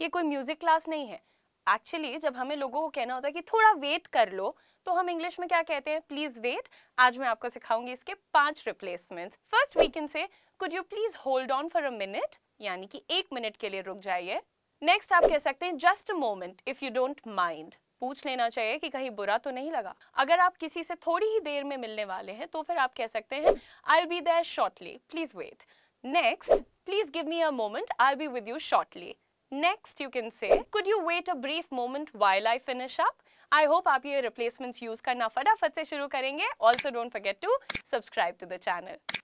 ये कोई music class नहीं है एक्चुअली जब हमें लोगों को कहना होता है कि थोड़ा वेट कर लो तो हम इंग्लिश में क्या कहते हैं प्लीज वेट आज मैं आपको सिखाऊंगी इसके पांच replacement first we can say could you please hold on for a minute यानी कि एक मिनट के लिए रुक जाइए नेक्स्ट आप कह सकते हैं just a moment if you don't mind पूछ लेना चाहिए कि कहीं बुरा तो नहीं लगा अगर आप किसी से थोड़ी ही देर में मिलने वाले हैं तो फिर आप कह सकते हैं I be there shortly please wait next please give me a moment I be with you shortly Next, you can say, could you wait a brief moment while I finish up? I hope आप replacements use करना फटाफट से शुरू करेंगे. Also, don't forget to subscribe to the channel.